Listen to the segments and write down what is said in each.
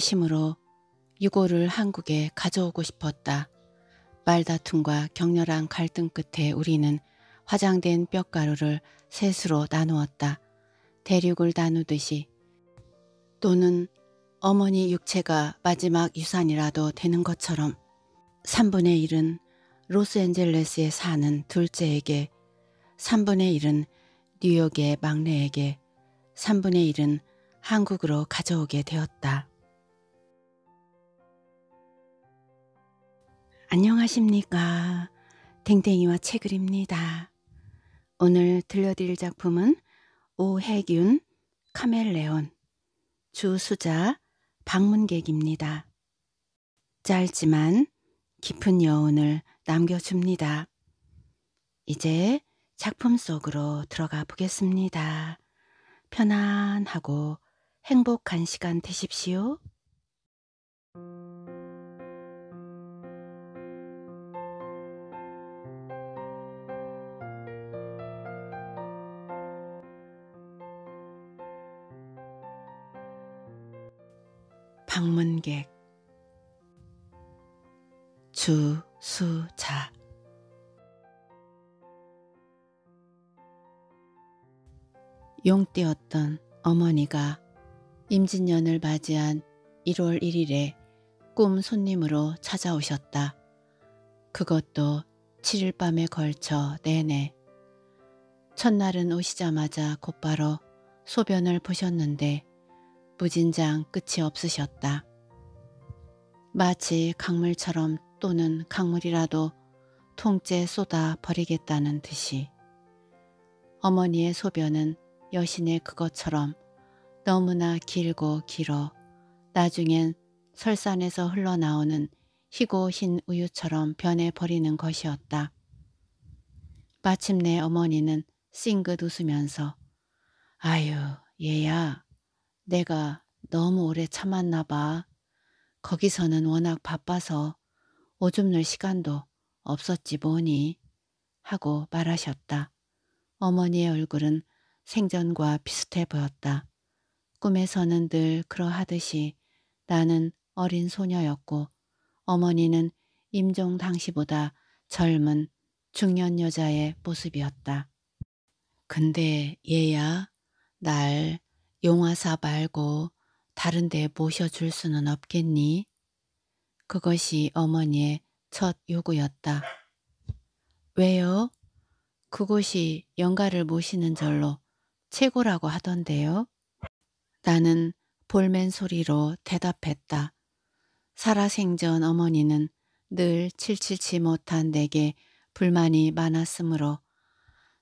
내심으로 유고를 한국에 가져오고 싶었다. 말다툼과 격렬한 갈등 끝에 우리는 화장된 뼈가루를 셋으로 나누었다. 대륙을 나누듯이 또는 어머니 육체가 마지막 유산이라도 되는 것처럼 3분의 1은 로스앤젤레스에 사는 둘째에게 3분의 1은 뉴욕의 막내에게 3분의 1은 한국으로 가져오게 되었다. 안녕하십니까. 댕댕이와 책글입니다 오늘 들려드릴 작품은 오해균 카멜레온, 주수자, 방문객입니다. 짧지만 깊은 여운을 남겨줍니다. 이제 작품 속으로 들어가 보겠습니다. 편안하고 행복한 시간 되십시오. 관객 주수자 용띠였던 어머니가 임진년을 맞이한 1월 1일에 꿈 손님으로 찾아오셨다. 그것도 7일 밤에 걸쳐 내내. 첫날은 오시자마자 곧바로 소변을 보셨는데 무진장 끝이 없으셨다. 마치 강물처럼 또는 강물이라도 통째 쏟아 버리겠다는 듯이 어머니의 소변은 여신의 그것처럼 너무나 길고 길어 나중엔 설산에서 흘러나오는 희고 흰 우유처럼 변해버리는 것이었다. 마침내 어머니는 싱긋 웃으면서 아유 얘야 내가 너무 오래 참았나 봐 거기서는 워낙 바빠서 오줌 눌 시간도 없었지 뭐니 하고 말하셨다. 어머니의 얼굴은 생전과 비슷해 보였다. 꿈에서는 늘 그러하듯이 나는 어린 소녀였고 어머니는 임종 당시보다 젊은 중년 여자의 모습이었다. 근데 얘야 날 용화사 말고 다른 데 모셔줄 수는 없겠니? 그것이 어머니의 첫 요구였다. 왜요? 그곳이 영가를 모시는 절로 최고라고 하던데요. 나는 볼멘 소리로 대답했다. 살아생전 어머니는 늘 칠칠치 못한 내게 불만이 많았으므로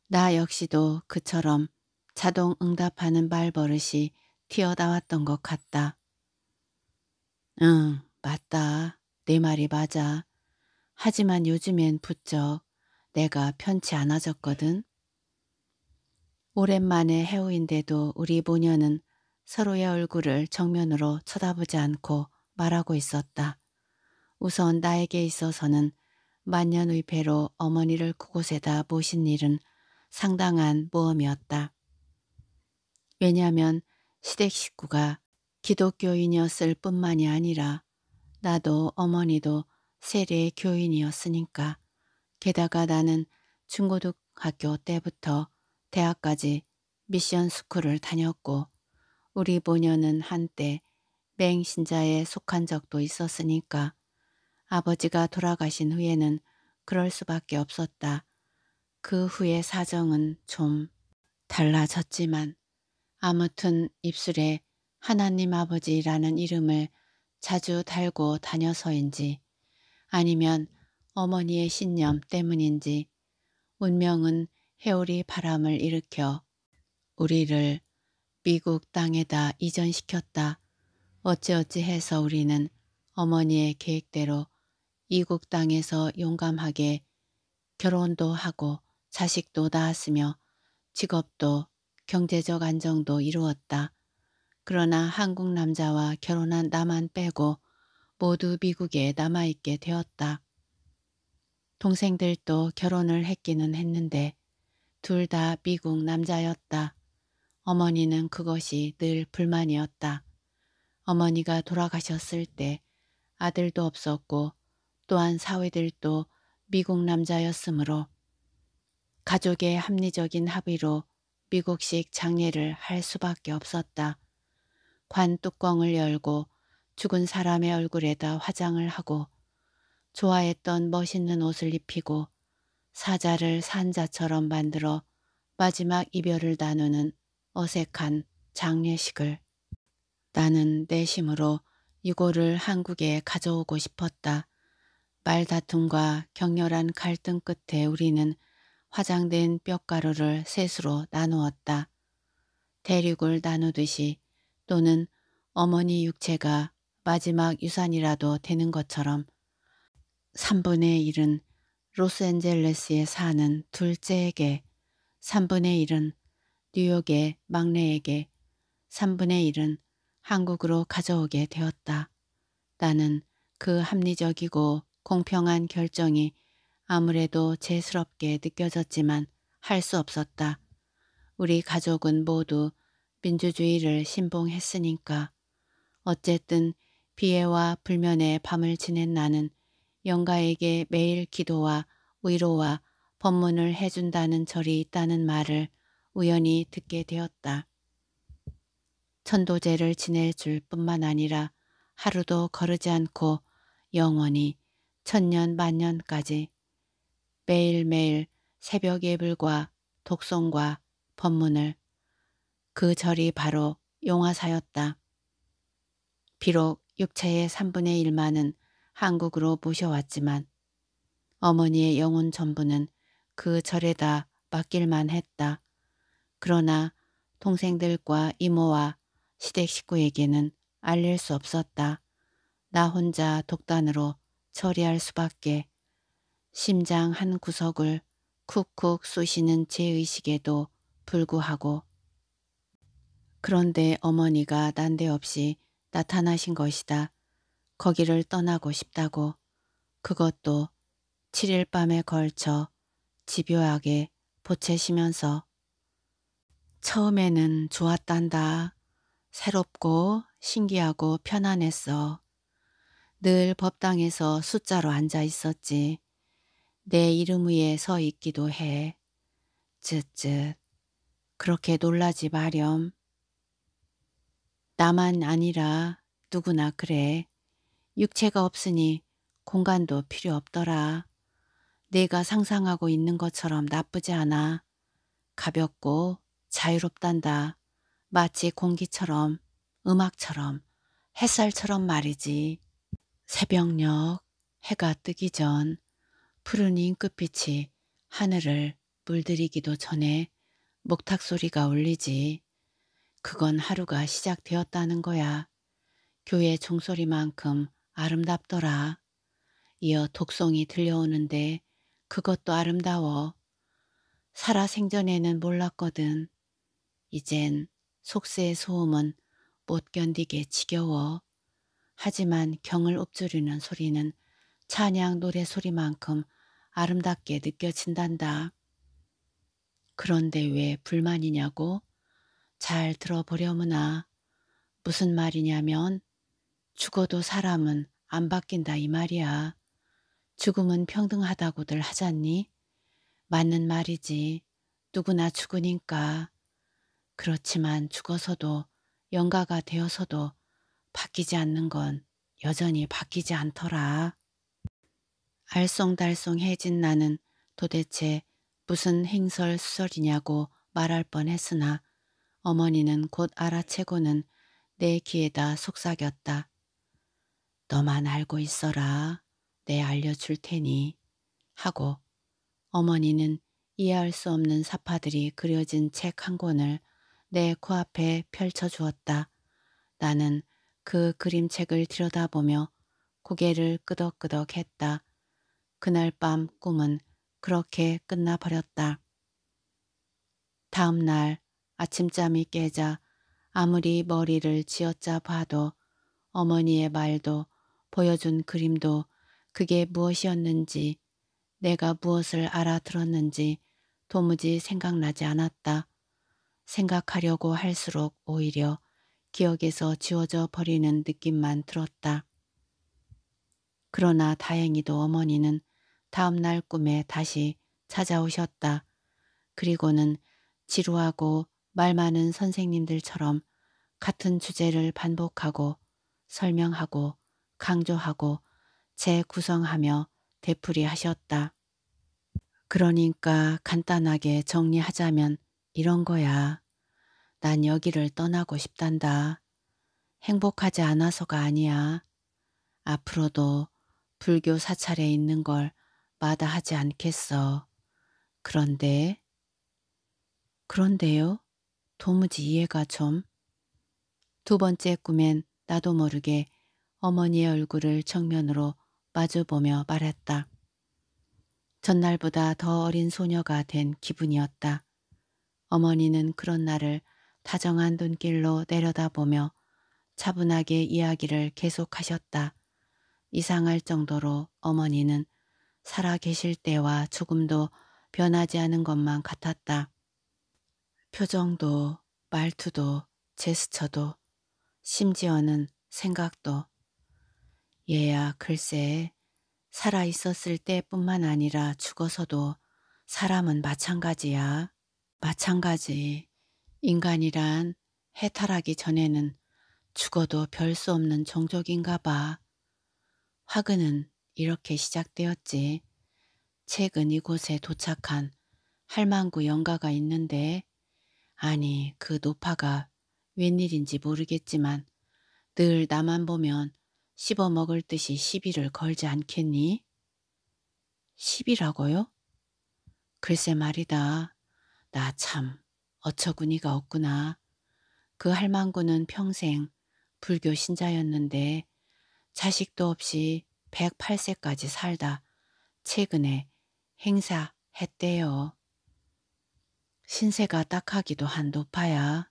나 역시도 그처럼 자동 응답하는 말버릇이 튀어나왔던 것 같다. 응, 맞다. 내 네 말이 맞아. 하지만 요즘엔 부쩍 내가 편치 않아졌거든. 오랜만에 해우인데도 우리 모녀는 서로의 얼굴을 정면으로 쳐다보지 않고 말하고 있었다. 우선 나에게 있어서는 만년의배로 어머니를 그곳에다 모신 일은 상당한 모험이었다. 왜냐하면 시댁 식구가 기독교인이었을 뿐만이 아니라 나도 어머니도 세례 교인이었으니까 게다가 나는 중고등학교 때부터 대학까지 미션 스쿨을 다녔고 우리 모녀는 한때 맹신자에 속한 적도 있었으니까 아버지가 돌아가신 후에는 그럴 수밖에 없었다. 그 후의 사정은 좀 달라졌지만 아무튼 입술에 하나님 아버지라는 이름을 자주 달고 다녀서인지 아니면 어머니의 신념 때문인지 운명은 해오리 바람을 일으켜 우리를 미국 땅에다 이전시켰다. 어찌어찌 해서 우리는 어머니의 계획대로 이국 땅에서 용감하게 결혼도 하고 자식도 낳았으며 직업도 경제적 안정도 이루었다. 그러나 한국 남자와 결혼한 나만 빼고 모두 미국에 남아있게 되었다. 동생들도 결혼을 했기는 했는데 둘 다 미국 남자였다. 어머니는 그것이 늘 불만이었다. 어머니가 돌아가셨을 때 아들도 없었고 또한 사위들도 미국 남자였으므로 가족의 합리적인 합의로 미국식 장례를 할 수밖에 없었다. 관 뚜껑을 열고 죽은 사람의 얼굴에다 화장을 하고 좋아했던 멋있는 옷을 입히고 사자를 산자처럼 만들어 마지막 이별을 나누는 어색한 장례식을 나는 내심으로 이거를 한국에 가져오고 싶었다. 말다툼과 격렬한 갈등 끝에 우리는 화장된 뼈가루를 셋으로 나누었다. 대륙을 나누듯이 또는 어머니 육체가 마지막 유산이라도 되는 것처럼 3분의 1은 로스앤젤레스에 사는 둘째에게 3분의 1은 뉴욕의 막내에게 3분의 1은 한국으로 가져오게 되었다. 나는 그 합리적이고 공평한 결정이 아무래도 죄스럽게 느껴졌지만 할 수 없었다. 우리 가족은 모두 민주주의를 신봉했으니까. 어쨌든 비애와 불면에 밤을 지낸 나는 영가에게 매일 기도와 위로와 법문을 해준다는 절이 있다는 말을 우연히 듣게 되었다. 천도제를 지낼 줄 뿐만 아니라 하루도 거르지 않고 영원히 천년 만년까지 매일매일 새벽 예불과 독송과 법문을 그 절이 바로 용화사였다. 비록 육체의 3분의 1만은 한국으로 모셔왔지만 어머니의 영혼 전부는 그 절에다 맡길만 했다. 그러나 동생들과 이모와 시댁 식구에게는 알릴 수 없었다. 나 혼자 독단으로 처리할 수밖에 심장 한 구석을 쿡쿡 쑤시는 제 의식에도 불구하고 그런데 어머니가 난데없이 나타나신 것이다. 거기를 떠나고 싶다고 그것도 7일 밤에 걸쳐 집요하게 보채시면서 처음에는 좋았단다. 새롭고 신기하고 편안했어. 늘 법당에서 숫자로 앉아 있었지. 내 이름 위에 서 있기도 해. 쯧쯧. 그렇게 놀라지 마렴. 나만 아니라 누구나 그래. 육체가 없으니 공간도 필요 없더라. 내가 상상하고 있는 것처럼 나쁘지 않아. 가볍고 자유롭단다. 마치 공기처럼, 음악처럼, 햇살처럼 말이지. 새벽녘 해가 뜨기 전 푸른 잉끝빛이 하늘을 물들이기도 전에 목탁 소리가 울리지. 그건 하루가 시작되었다는 거야. 교회 종소리만큼 아름답더라. 이어 독성이 들려오는데 그것도 아름다워. 살아 생전에는 몰랐거든. 이젠 속세의 소음은 못 견디게 지겨워. 하지만 경을 읊조리는 소리는 찬양 노래 소리만큼 아름답게 느껴진단다. 그런데 왜 불만이냐고? 잘 들어보려무나 무슨 말이냐면 죽어도 사람은 안 바뀐다 이 말이야. 죽음은 평등하다고들 하잖니? 맞는 말이지. 누구나 죽으니까. 그렇지만 죽어서도 영가가 되어서도 바뀌지 않는 건 여전히 바뀌지 않더라. 알쏭달쏭해진 나는 도대체 무슨 행설수설이냐고 말할 뻔했으나 어머니는 곧 알아채고는 내 귀에다 속삭였다. 너만 알고 있어라. 내 알려줄 테니. 하고 어머니는 이해할 수 없는 사파들이 그려진 책 한 권을 내 코앞에 펼쳐주었다. 나는 그 그림책을 들여다보며 고개를 끄덕끄덕 했다. 그날 밤 꿈은 그렇게 끝나버렸다. 다음 날 아침잠이 깨자 아무리 머리를 쥐어짜 봐도 어머니의 말도 보여준 그림도 그게 무엇이었는지 내가 무엇을 알아들었는지 도무지 생각나지 않았다. 생각하려고 할수록 오히려 기억에서 지워져 버리는 느낌만 들었다. 그러나 다행히도 어머니는 다음 날 꿈에 다시 찾아오셨다. 그리고는 지루하고 말 많은 선생님들처럼 같은 주제를 반복하고 설명하고 강조하고 재구성하며 되풀이하셨다. 그러니까 간단하게 정리하자면 이런 거야. 난 여기를 떠나고 싶단다. 행복하지 않아서가 아니야. 앞으로도 불교 사찰에 있는 걸 마다하지 않겠어. 그런데 그런데요. 도무지 이해가 좀. 두 번째 꿈엔 나도 모르게 어머니의 얼굴을 정면으로 마주보며 말했다. 전날보다 더 어린 소녀가 된 기분이었다. 어머니는 그런 나를 다정한 눈길로 내려다보며 차분하게 이야기를 계속하셨다. 이상할 정도로 어머니는 살아 계실 때와 조금도 변하지 않은 것만 같았다. 표정도 말투도 제스처도 심지어는 생각도 얘야 글쎄 살아 있었을 때뿐만 아니라 죽어서도 사람은 마찬가지야. 마찬가지. 인간이란 해탈하기 전에는 죽어도 별 수 없는 종족인가 봐. 화근은 이렇게 시작되었지. 책은 이곳에 도착한 할망구 영가가 있는데 아니 그 노파가 웬일인지 모르겠지만 늘 나만 보면 씹어먹을 듯이 시비를 걸지 않겠니? 시비라고요? 글쎄 말이다. 나 참 어처구니가 없구나. 그 할망구는 평생 불교 신자였는데 자식도 없이 108세까지 살다 최근에 행사했대요. 신세가 딱하기도 한 노파야.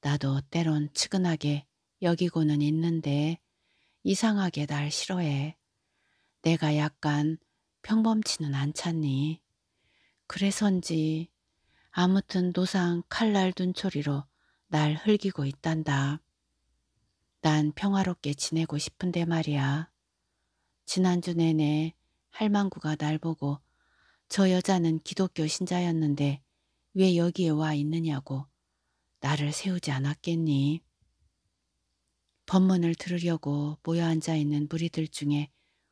나도 때론 측은하게 여기고는 있는데 이상하게 날 싫어해. 내가 약간 평범치는 않잖니. 그래서인지 아무튼 노상 칼날 눈초리로 날 흘기고 있단다. 난 평화롭게 지내고 싶은데 말이야. 지난주 내내 할망구가 날 보고 저 여자는 기독교 신자였는데 왜 여기에 와 있느냐고 나를 세우지 않았겠니? 법문을 들으려고 모여 앉아 있는 무리들 중에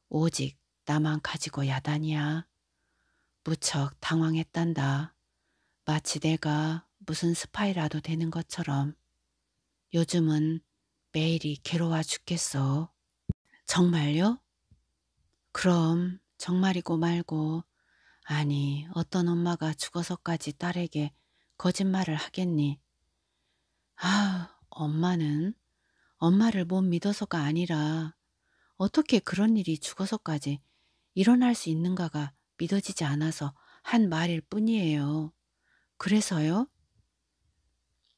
오직 나만 가지고 야단이야. 무척 당황했단다. 마치 내가 무슨 스파이라도 되는 것처럼 요즘은 매일이 괴로워 죽겠어. 정말요? 그럼 정말이고 말고 아니 어떤 엄마가 죽어서까지 딸에게 거짓말을 하겠니? 아 엄마는 엄마를 못 믿어서가 아니라 어떻게 그런 일이 죽어서까지 일어날 수 있는가가 믿어지지 않아서 한 말일 뿐이에요. 그래서요?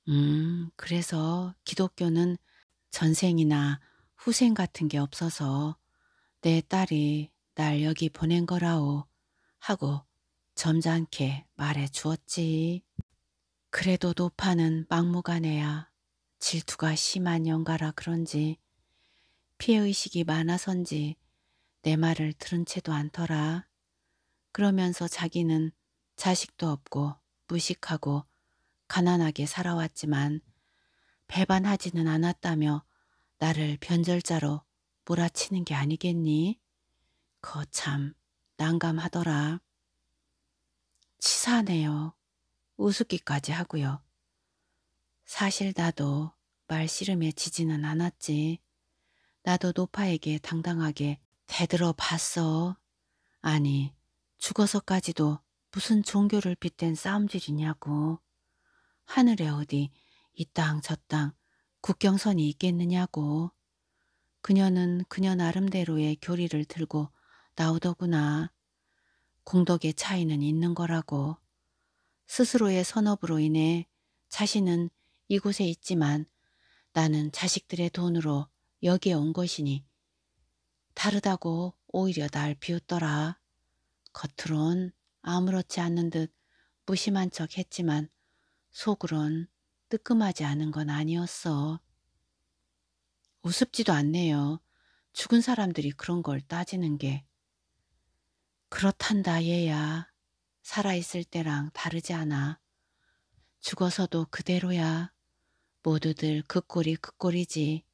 음, 그래서 기독교는 전생이나 후생 같은 게 없어서 내 딸이 날 여기 보낸 거라오 하고 점잖게 말해 주었지. 그래도 노파는 막무가내야 질투가 심한 영가라 그런지 피해의식이 많아선지 내 말을 들은 채도 않더라. 그러면서 자기는 자식도 없고 무식하고 가난하게 살아왔지만 배반하지는 않았다며 나를 변절자로 몰아치는 게 아니겠니? 거참 난감하더라. 치사하네요. 우습기까지 하고요. 사실 나도 말씨름에 지지는 않았지. 나도 노파에게 당당하게 대들어 봤어. 아니 죽어서까지도 무슨 종교를 빗댄 싸움질이냐고. 하늘에 어디 이 땅 저 땅 국경선이 있겠느냐고. 그녀는 그녀 나름대로의 교리를 들고 나오더구나. 공덕의 차이는 있는 거라고. 스스로의 선업으로 인해 자신은 이곳에 있지만 나는 자식들의 돈으로 여기에 온 것이니 다르다고 오히려 날 비웃더라. 겉으론 아무렇지 않는 듯 무심한 척 했지만 속으론 뜨끔하지 않은 건 아니었어. 우습지도 않네요. 죽은 사람들이 그런 걸 따지는 게. 그렇단다 얘야. 살아있을 때랑 다르지 않아. 죽어서도 그대로야. 모두들 그 꼴이 그 꼴이지.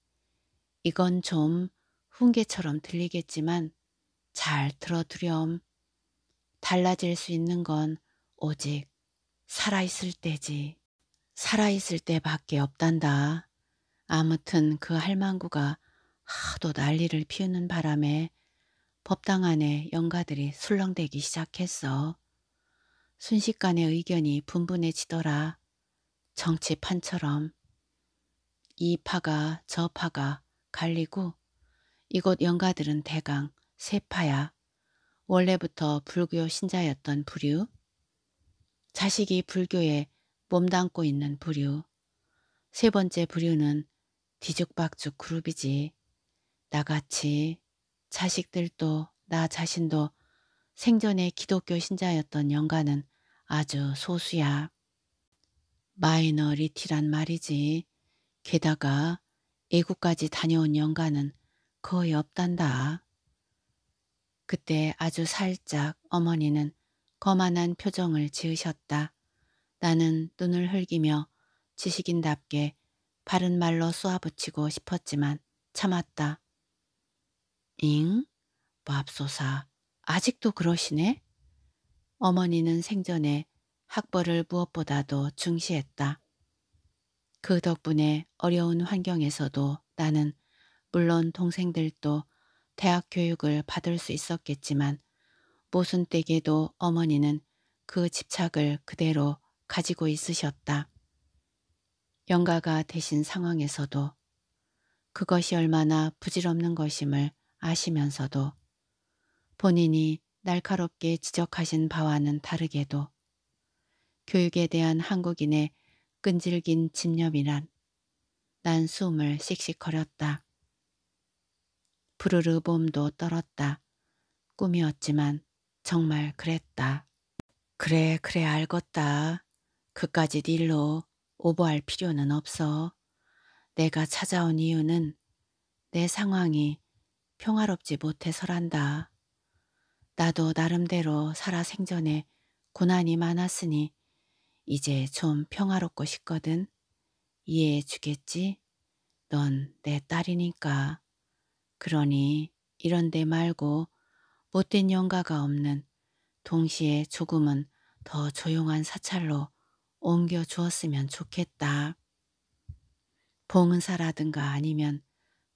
이건 좀 훈계처럼 들리겠지만 잘 들어두렴. 달라질 수 있는 건 오직 살아있을 때지. 살아있을 때밖에 없단다. 아무튼 그 할망구가 하도 난리를 피우는 바람에 법당 안에 영가들이 술렁대기 시작했어. 순식간에 의견이 분분해지더라. 정치판처럼. 이 파가 저 파가 갈리고 이곳 영가들은 대강 세 파야. 원래부터 불교 신자였던 부류. 자식이 불교에 몸담고 있는 부류. 세 번째 부류는 뒤죽박죽 그룹이지. 나같이 자식들도 나 자신도 생전에 기독교 신자였던 영가는 아주 소수야. 마이너리티란 말이지. 게다가 애국까지 다녀온 영가는 거의 없단다. 그때 아주 살짝 어머니는 거만한 표정을 지으셨다. 나는 눈을 흘기며 지식인답게 바른 말로 쏘아붙이고 싶었지만 참았다. 잉? 밥소사 아직도 그러시네? 어머니는 생전에 학벌을 무엇보다도 중시했다. 그 덕분에 어려운 환경에서도 나는 물론 동생들도 대학 교육을 받을 수 있었겠지만 모순되게도 어머니는 그 집착을 그대로 가지고 있으셨다. 영가가 되신 상황에서도 그것이 얼마나 부질없는 것임을 아시면서도 본인이 날카롭게 지적하신 바와는 다르게도 교육에 대한 한국인의 끈질긴 집념이란 난 숨을 씩씩거렸다. 부르르 봄도 떨었다. 꿈이었지만 정말 그랬다. 그래 그래 알겄다. 그까짓 일로 오버할 필요는 없어. 내가 찾아온 이유는 내 상황이 평화롭지 못해서란다. 나도 나름대로 살아 생전에 고난이 많았으니 이제 좀 평화롭고 싶거든. 이해해 주겠지? 넌 내 딸이니까. 그러니 이런 데 말고 못된 영가가 없는 동시에 조금은 더 조용한 사찰로 옮겨 주었으면 좋겠다. 봉은사라든가 아니면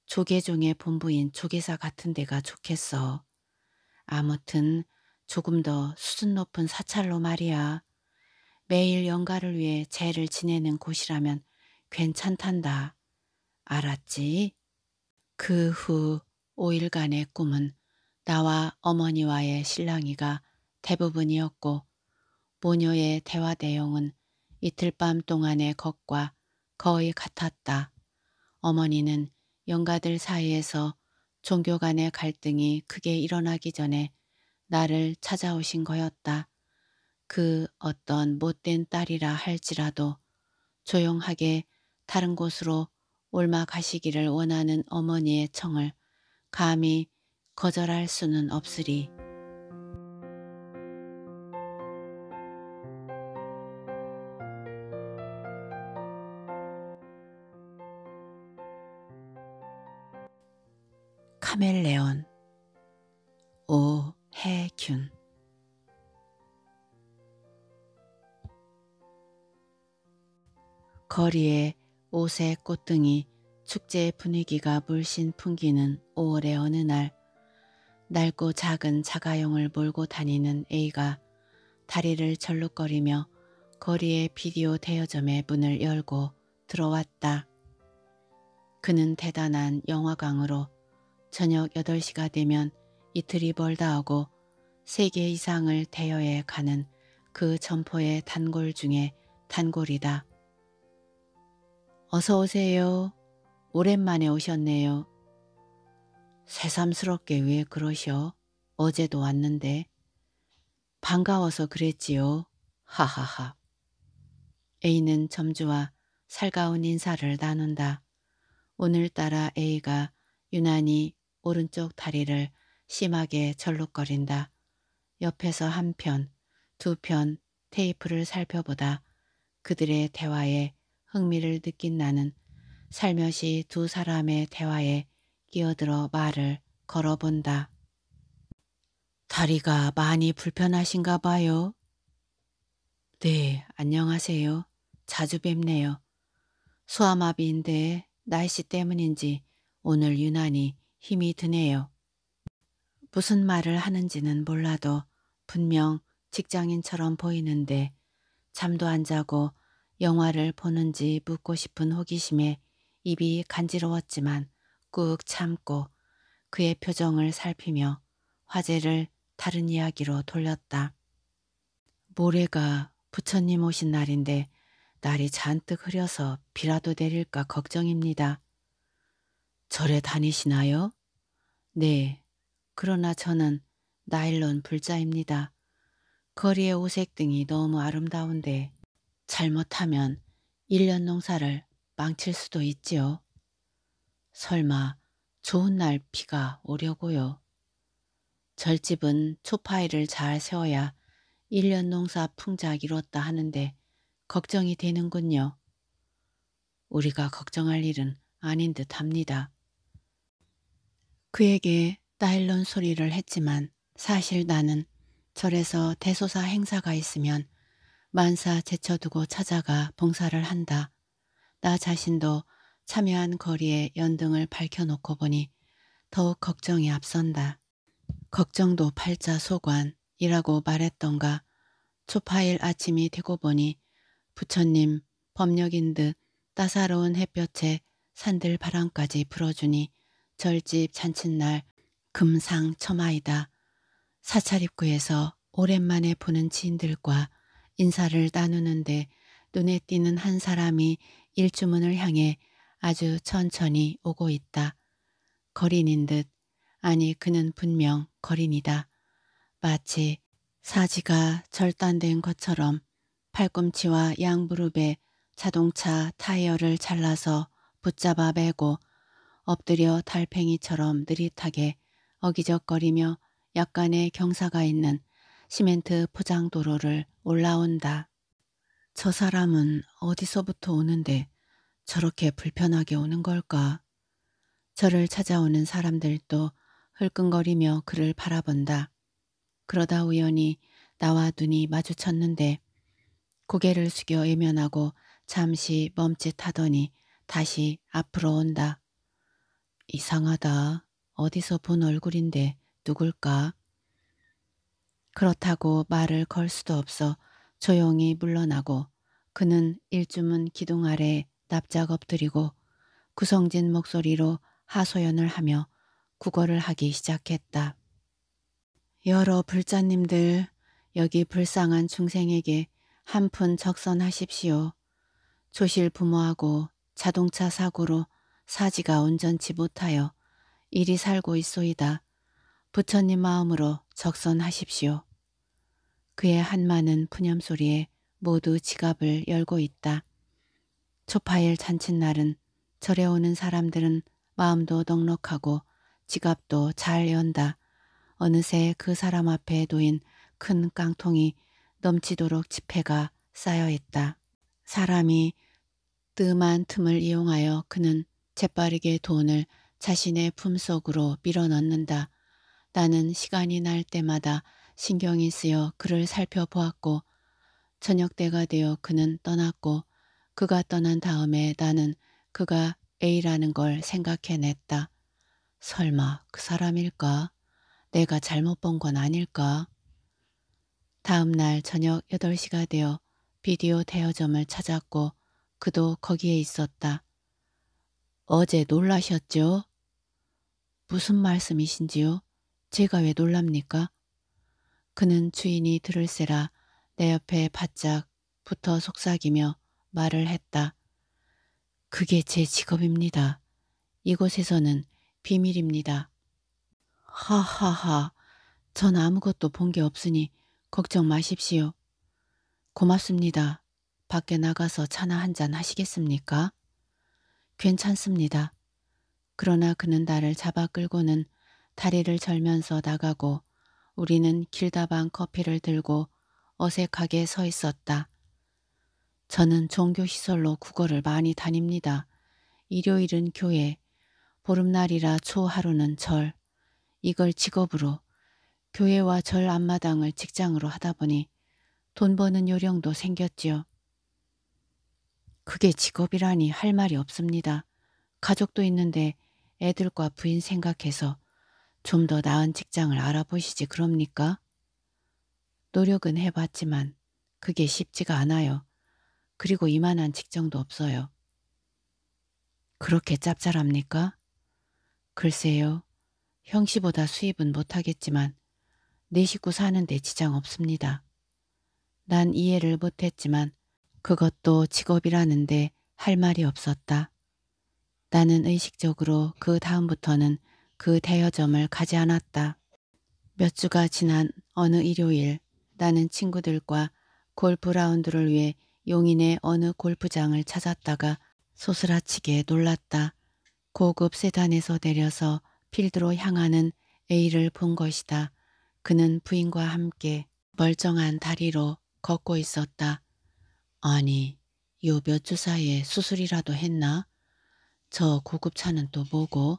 조계종의 본부인 조계사 같은 데가 좋겠어. 아무튼 조금 더 수준 높은 사찰로 말이야. 매일 영가를 위해 재를 지내는 곳이라면 괜찮단다. 알았지? 그 후 5일간의 꿈은 나와 어머니와의 실랑이가 대부분이었고 모녀의 대화 내용은 이틀 밤 동안의 것과 거의 같았다. 어머니는 영가들 사이에서 종교 간의 갈등이 크게 일어나기 전에 나를 찾아오신 거였다. 그 어떤 못된 딸이라 할지라도 조용하게 다른 곳으로 올라가시기를 원하는 어머니의 청을 감히 거절할 수는 없으리. 카멜레온 오해균 거리에 옷의 꽃등이 축제의 분위기가 물씬 풍기는 5월의 어느 날 낡고 작은 자가용을 몰고 다니는 A가 다리를 절룩거리며 거리의 비디오 대여점의 문을 열고 들어왔다. 그는 대단한 영화광으로 저녁 8시가 되면 이틀이 멀다 하고 3개 이상을 대여해 가는 그 점포의 단골 중에 단골이다. 어서 오세요. 오랜만에 오셨네요. 새삼스럽게 왜 그러셔? 어제도 왔는데. 반가워서 그랬지요. 하하하. A는 점주와 살가운 인사를 나눈다. 오늘따라 A가 유난히 오른쪽 다리를 심하게 절룩거린다. 옆에서 한 편, 두 편 테이프를 살펴보다 그들의 대화에 흥미를 느낀 나는 살며시 두 사람의 대화에 끼어들어 말을 걸어본다. 다리가 많이 불편하신가 봐요. 네, 안녕하세요. 자주 뵙네요. 소아마비인데 날씨 때문인지 오늘 유난히 힘이 드네요. 무슨 말을 하는지는 몰라도 분명 직장인처럼 보이는데 잠도 안 자고 영화를 보는지 묻고 싶은 호기심에 입이 간지러웠지만 꾹 참고 그의 표정을 살피며 화제를 다른 이야기로 돌렸다. 모레가 부처님 오신 날인데 날이 잔뜩 흐려서 비라도 내릴까 걱정입니다. 절에 다니시나요? 네. 그러나 저는 나일론 불자입니다. 거리의 오색 등이 너무 아름다운데 잘못하면 1년 농사를 망칠 수도 있지요. 설마 좋은 날 비가 오려고요. 절집은 초파일을잘 세워야 1년 농사 풍작 이뤘다 하는데 걱정이 되는군요. 우리가 걱정할 일은 아닌 듯 합니다. 그에게 일론 소리를 했지만 사실 나는 절에서 대소사 행사가 있으면 만사 제쳐두고 찾아가 봉사를 한다. 나 자신도 참여한 거리에 연등을 밝혀놓고 보니 더욱 걱정이 앞선다. 걱정도 팔자 소관이라고 말했던가 초파일 아침이 되고 보니 부처님 법력인 듯 따사로운 햇볕에 산들 바람까지 불어주니 절집 잔칫날 금상 처마이다. 사찰입구에서 오랜만에 보는 지인들과 인사를 나누는데 눈에 띄는 한 사람이 일주문을 향해 아주 천천히 오고 있다. 거린인 듯 아니 그는 분명 거린이다. 마치 사지가 절단된 것처럼 팔꿈치와 양무릎에 자동차 타이어를 잘라서 붙잡아 매고 엎드려 달팽이처럼 느릿하게 어기적거리며 약간의 경사가 있는 시멘트 포장 도로를 올라온다. 저 사람은 어디서부터 오는데 저렇게 불편하게 오는 걸까? 저를 찾아오는 사람들도 흘끔거리며 그를 바라본다. 그러다 우연히 나와 눈이 마주쳤는데 고개를 숙여 예면하고 잠시 멈칫하더니 다시 앞으로 온다. 이상하다. 어디서 본 얼굴인데 누굴까? 그렇다고 말을 걸 수도 없어 조용히 물러나고 그는 일주문 기둥 아래 납작 엎드리고 구성진 목소리로 하소연을 하며 구걸을 하기 시작했다. 여러 불자님들 여기 불쌍한 중생에게 한 푼 적선하십시오. 조실 부모하고 자동차 사고로 사지가 온전치 못하여 이리 살고 있소이다. 부처님 마음으로 적선하십시오. 그의 한마는 푸념소리에 모두 지갑을 열고 있다. 초파일 잔칫날은 절에 오는 사람들은 마음도 넉넉하고 지갑도 잘 연다. 어느새 그 사람 앞에 놓인 큰 깡통이 넘치도록 지폐가 쌓여 있다. 사람이 뜸한 틈을 이용하여 그는 재빠르게 돈을 자신의 품속으로 밀어넣는다. 나는 시간이 날 때마다 신경이 쓰여 그를 살펴보았고 저녁 때가 되어 그는 떠났고 그가 떠난 다음에 나는 그가 A라는 걸 생각해냈다. 설마 그 사람일까? 내가 잘못 본 건 아닐까? 다음 날 저녁 8시가 되어 비디오 대여점을 찾았고 그도 거기에 있었다. 어제 놀라셨죠? 무슨 말씀이신지요? 제가 왜 놀랍니까? 그는 주인이 들을세라 내 옆에 바짝 붙어 속삭이며 말을 했다. 그게 제 직업입니다. 이곳에서는 비밀입니다. 하하하, 전 아무것도 본 게 없으니 걱정 마십시오. 고맙습니다. 밖에 나가서 차나 한잔 하시겠습니까? 괜찮습니다. 그러나 그는 나를 잡아 끌고는 다리를 절면서 나가고 우리는 길다방 커피를 들고 어색하게 서 있었다. 저는 종교시설로 국어를 많이 다닙니다. 일요일은 교회, 보름날이라 초하루는 절. 이걸 직업으로 교회와 절 앞마당을 직장으로 하다 보니 돈 버는 요령도 생겼지요. 그게 직업이라니 할 말이 없습니다. 가족도 있는데 애들과 부인 생각해서 좀 더 나은 직장을 알아보시지 그럽니까? 노력은 해봤지만 그게 쉽지가 않아요. 그리고 이만한 직장도 없어요. 그렇게 짭짤합니까? 글쎄요. 형씨보다 수입은 못하겠지만 내 식구 사는데 지장 없습니다. 난 이해를 못했지만 그것도 직업이라는데 할 말이 없었다. 나는 의식적으로 그 다음부터는 그 대여점을 가지 않았다. 몇 주가 지난 어느 일요일 나는 친구들과 골프 라운드를 위해 용인의 어느 골프장을 찾았다가 소스라치게 놀랐다. 고급 세단에서 내려서 필드로 향하는 A를 본 것이다. 그는 부인과 함께 멀쩡한 다리로 걷고 있었다. 아니, 요 몇 주 사이에 수술이라도 했나? 저 고급차는 또 뭐고?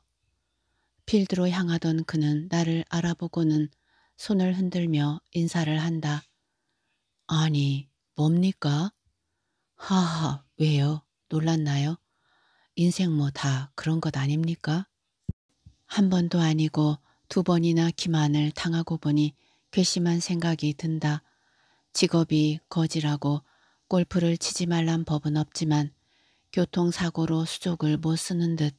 필드로 향하던 그는 나를 알아보고는 손을 흔들며 인사를 한다. 아니, 뭡니까? 하하, 왜요? 놀랐나요? 인생 뭐 다 그런 것 아닙니까? 한 번도 아니고 두 번이나 기만을 당하고 보니 괘씸한 생각이 든다. 직업이 거지라고 골프를 치지 말란 법은 없지만 교통사고로 수족을 못 쓰는 듯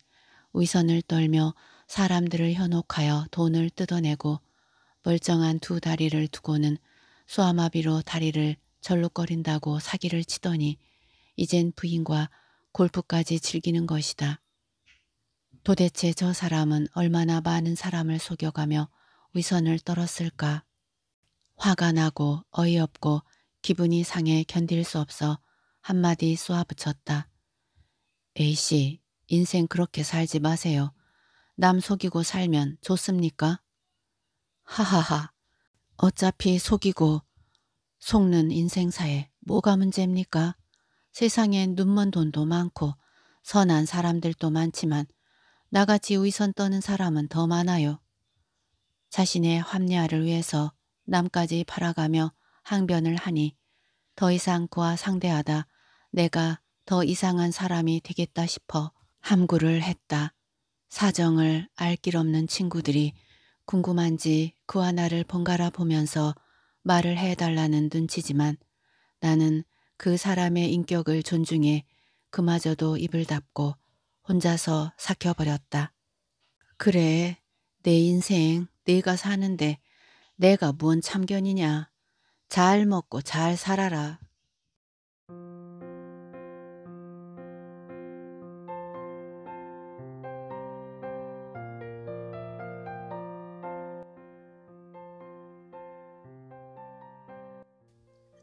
위선을 떨며 사람들을 현혹하여 돈을 뜯어내고 멀쩡한 두 다리를 두고는 수아마비로 다리를 절룩거린다고 사기를 치더니 이젠 부인과 골프까지 즐기는 것이다. 도대체 저 사람은 얼마나 많은 사람을 속여가며 위선을 떨었을까. 화가 나고 어이없고 기분이 상해 견딜 수 없어 한마디 쏘아붙였다. A씨, 인생 그렇게 살지 마세요. 남 속이고 살면 좋습니까? 하하하, 어차피 속이고 속는 인생사에 뭐가 문제입니까? 세상엔 눈먼 돈도 많고 선한 사람들도 많지만 나같이 위선 떠는 사람은 더 많아요. 자신의 합리화를 위해서 남까지 팔아가며 항변을 하니 더 이상 그와 상대하다 내가 더 이상한 사람이 되겠다 싶어 함구를 했다. 사정을 알 길 없는 친구들이 궁금한지 그와 나를 번갈아 보면서 말을 해달라는 눈치지만 나는 그 사람의 인격을 존중해 그마저도 입을 닫고 혼자서 삭혀버렸다. 그래, 내 인생 내가 사는데 내가 뭔 참견이냐. 잘 먹고 잘 살아라.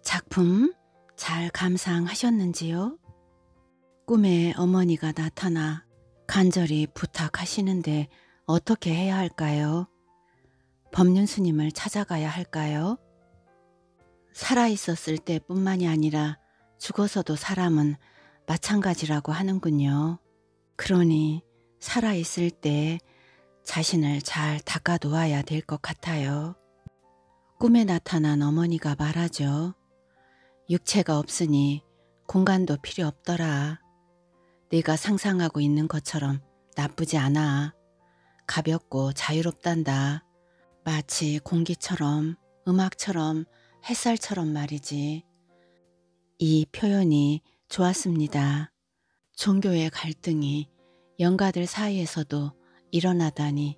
작품 잘 감상하셨는지요? 꿈에 어머니가 나타나 간절히 부탁하시는데 어떻게 해야 할까요? 법륜스님을 찾아가야 할까요? 살아있었을 때뿐만이 아니라 죽어서도 사람은 마찬가지라고 하는군요. 그러니 살아있을 때 자신을 잘 닦아놓아야 될 것 같아요. 꿈에 나타난 어머니가 말하죠. 육체가 없으니 공간도 필요 없더라. 네가 상상하고 있는 것처럼 나쁘지 않아. 가볍고 자유롭단다. 마치 공기처럼 음악처럼 햇살처럼 말이지. 이 표현이 좋았습니다. 종교의 갈등이 영가들 사이에서도 일어나다니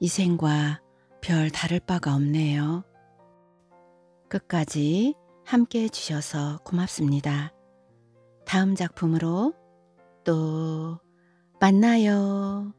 이생과 별 다를 바가 없네요. 끝까지 함께 해주셔서 고맙습니다. 다음 작품으로 또 만나요.